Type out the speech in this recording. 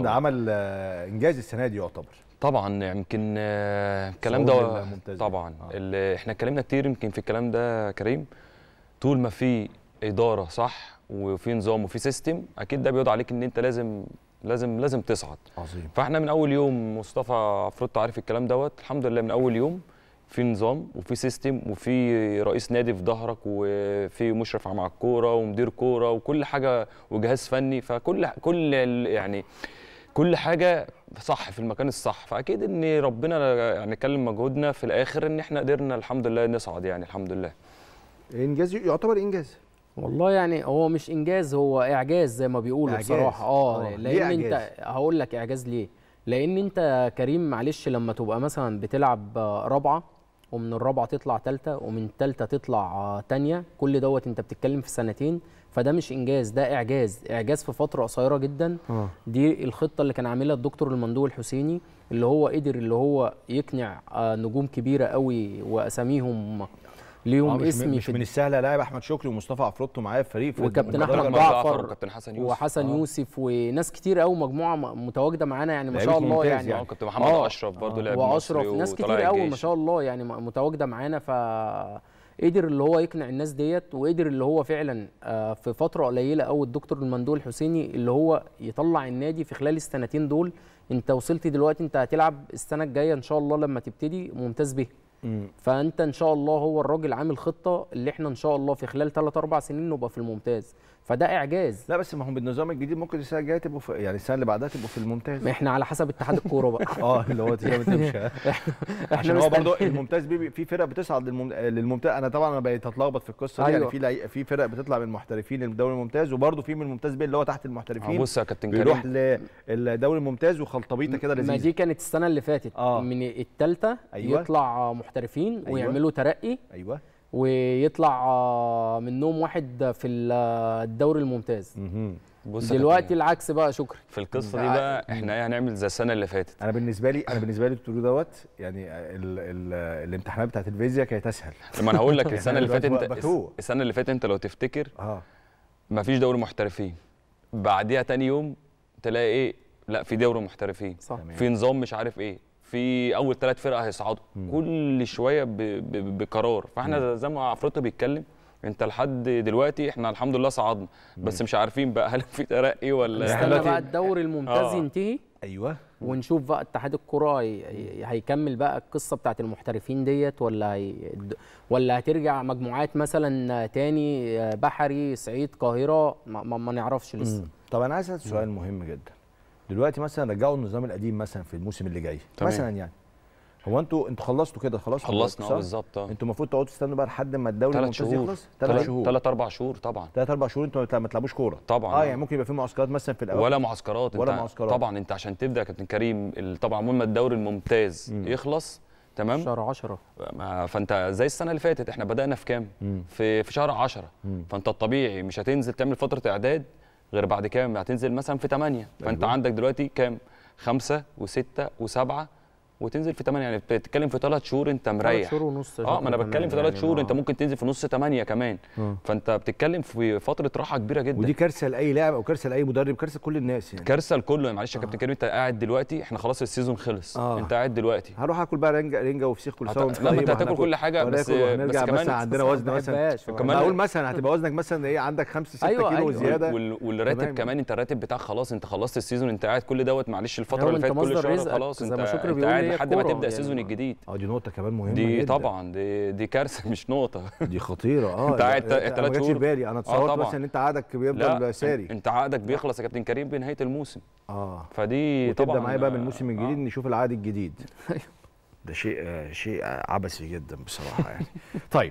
الكلام آه. عمل آه، انجاز السنه دي يعتبر طبعا يمكن آه، الكلام ده طبعا آه. اللي احنا اتكلمنا كتير يمكن في الكلام ده كريم طول ما في اداره صح وفي نظام وفي سيستم اكيد ده بيوضع عليك ان انت لازم لازم لازم تصعد عظيم فاحنا من اول يوم مصطفى عفروت عارف الكلام دوت الحمد لله من اول يوم في نظام وفي سيستم وفي رئيس نادي في ظهرك وفي مشرف مع الكوره ومدير كوره وكل حاجه وجهاز فني فكل كل يعني كل حاجه صح في المكان الصح فاكيد ان ربنا يعني كلم مجهودنا في الاخر ان احنا قدرنا الحمد لله نصعد يعني الحمد لله انجاز يعتبر انجاز والله يعني هو مش انجاز هو اعجاز زي ما بيقولوا بصراحه اه, آه، لان انت هقول لك اعجاز ليه لان انت كريم معلش لما تبقى مثلا بتلعب رابعه ومن الرابعه تطلع ثالثه ومن ثالثه تطلع ثانيه كل دوت انت بتتكلم في سنتين فده مش انجاز ده اعجاز اعجاز في فتره قصيره جدا آه. دي الخطه اللي كان عاملها الدكتور المندوب الحسيني اللي هو قدر اللي هو يقنع آه، نجوم كبيره قوي واساميهم ليهم آه، اسم مش من السهله لاعب احمد شكري ومصطفى عفروتو معايا في الفريق وكابتن احمد جعفر وكابتن حسن يوسف وحسن آه. يوسف وناس كتير قوي مجموعه متواجده معانا يعني ما يعني. يعني. شاء الله يعني, يعني. كابتن محمد آه. اشرف برضه آه. لاعب واشرف ناس كتير قوي ما شاء الله يعني متواجده معانا ف قدر اللي هو يقنع الناس ديت وقدر اللي هو فعلا آه، في فتره قليله قوي الدكتور المندول الحسيني اللي هو يطلع النادي في خلال السنتين دول انت وصلت دلوقتي انت هتلعب السنه الجايه ان شاء الله لما تبتدي ممتاز بيه مم. فانت ان شاء الله هو الراجل عامل خطه اللي احنا ان شاء الله في خلال 3 4 سنين نبقى في الممتاز فده اعجاز لا بس ما هم بالنظام الجديد ممكن السنه الجايه تبقوا في يعني السنه اللي بعدها تبقوا في الممتاز ما احنا على حسب اتحاد الكوره بقى اه اللي هو تمشي عشان هو برضه الممتاز بيبي في فرق بتصعد للممتاز انا طبعا انا بقيت اتلخبط في القصه دي يعني أيوة. يعني في في فرق بتطلع من المحترفين للدوري الممتاز وبرضه في من الممتاز بي اللي هو تحت المحترفين آه، بص يا كابتن كريم بيروح للدوري الممتاز وخلطبيطه كده لذيذه ما دي كانت السنه اللي فاتت آه. من الثالثه أيوة. يطلع محترفين أيوة. ويعملوا ترقي ايوه ويطلع آه، من نوم واحد في آه، الدوري الممتاز بص دلوقتي العكس بقى شكري في القصه دي بقى احنا ايه هنعمل زي السنه اللي فاتت انا بالنسبه لي انا بالنسبه لي بتقولوا دوت يعني الامتحانات بتاعت الفيزياء كانت اسهل لما انا هقول لك السنه يعني اللي فاتت السنه اللي فاتت انت لو تفتكر اه مفيش دوري محترفين بعديها تاني يوم تلاقي ايه لا في دوري محترفين صح. في نظام مش عارف ايه في اول ثلاث فرق هيصعدوا كل شويه بقرار فاحنا زي ما عفروتو بيتكلم انت لحد دلوقتي احنا الحمد لله صعدنا بس مش عارفين بقى هل في ترقي ولا استنى بقى الدوري الممتاز آه. ينتهي ايوه ونشوف بقى اتحاد الكره هيكمل بقى القصه بتاعت المحترفين ديت ولا هي ولا هترجع مجموعات مثلا تاني آه، بحري صعيد قاهره ما, ما, نعرفش لسه طب انا عايز اسال سؤال مهم جدا دلوقتي مثلا رجعوا النظام القديم مثلا في الموسم اللي جاي تمام. مثلا يعني هو انتوا انتوا خلصتوا كده خلاص خلصنا اه بالظبط آه. انتوا المفروض تقعدوا تستنوا بقى لحد ما الدوري الممتاز يخلص ثلاث شهور ثلاث اربع شهور طبعا ثلاث اربع شهور انتوا ما تلعبوش كوره طبعا آه. اه يعني ممكن يبقى في معسكرات مثلا في الاول ولا معسكرات ولا انت معسكرات طبعا انت عشان تبدا يا كابتن كريم طبعا اول ما الدوري الممتاز م. يخلص تمام شهر 10 فانت زي السنه اللي فاتت احنا بدانا في كام في في شهر 10 فانت الطبيعي مش هتنزل تعمل فتره اعداد غير بعد كام هتنزل مثلا في 8 فانت أيوه. عندك دلوقتي كام 5 و6 و7 وتنزل في 8 يعني بتتكلم في 3 شهور انت مريح 3 شهور ونص اه ما انا بتكلم في 3 يعني شهور يعني انت ممكن تنزل في نص 8 كمان م. آه. فانت بتتكلم في فتره راحه كبيره جدا ودي كارثه لاي لاعب او كارثه لاي مدرب كارثه لكل الناس يعني كارثه لكله يعني معلش يا آه. كابتن كريم انت قاعد دلوقتي احنا خلاص السيزون خلص آه. انت قاعد دلوقتي هروح اكل بقى رنجه رنجه وفسيخ كل سنه لا طيب. انت هتاكل كل حاجه بس بس كمان مثلا عندنا وزن مثلا اقول مثلا هتبقى وزنك مثلا ايه عندك 5 6 أيوة، كيلو زياده والراتب كمان انت الراتب بتاعك خلاص انت خلصت السيزون انت قاعد كل دوت معلش الفتره اللي فاتت كل شهر خلاص انت قاعد إيه، لحد ما تبدا السيزون يعني الجديد اه دي نقطه كمان مهمه دي جدا. طبعا دي دي كارثه مش نقطه دي خطيره اه انت قاعد ثلاث شهور بالي انا آه، اتصورت بس ان انت عقدك بيفضل ساري انت عقدك بيخلص يا كابتن كريم بنهايه الموسم اه فدي طبعا وتبدا معايا بقى من الموسم آه. الجديد نشوف العقد الجديد أيوه. ده شيء آه، شيء عبثي جدا بصراحه يعني طيب